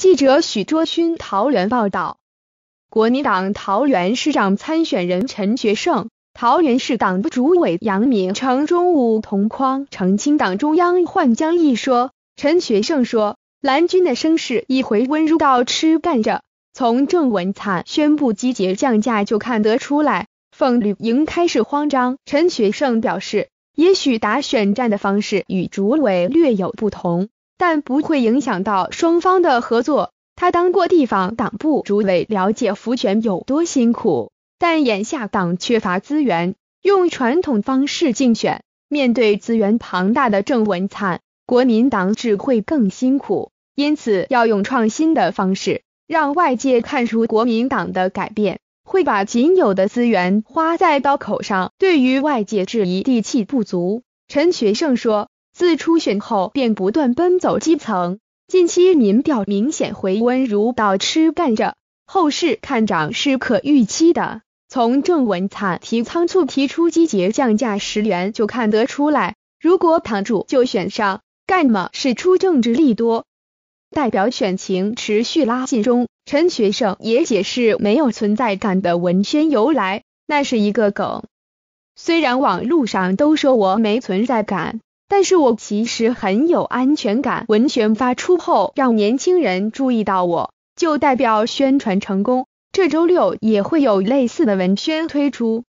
记者许卓勋桃园报道，国民党桃园市长参选人陈学圣，桃园市党部主委杨明成中午同框澄清党中央换将一说。陈学圣说，蓝军的声势已回温入到吃干着，从郑文灿宣布集结降价就看得出来，凤旅营开始慌张。陈学圣表示，也许打选战的方式与主委略有不同。但不会影响到双方的合作。他当过地方党部主委，了解福泉有多辛苦。但眼下党缺乏资源，用传统方式竞选，面对资源庞大的郑文灿，国民党只会更辛苦。因此要用创新的方式，让外界看出国民党的改变，会把仅有的资源花在刀口上。对于外界质疑地气不足，陈学圣说。自初选后便不断奔走基层，近期民调明显回温，如到吃干着，后市看涨是可预期的。从郑文灿提仓促提出积极降价十元就看得出来，如果躺住就选上，干嘛使出政治力多？代表选情持续拉近中，陈学圣也解释没有存在感的文宣由来，那是一个梗。虽然网络上都说我没存在感。但是我其实很有安全感。文宣发出后，让年轻人注意到我，就代表宣传成功。这周六也会有类似的文宣推出。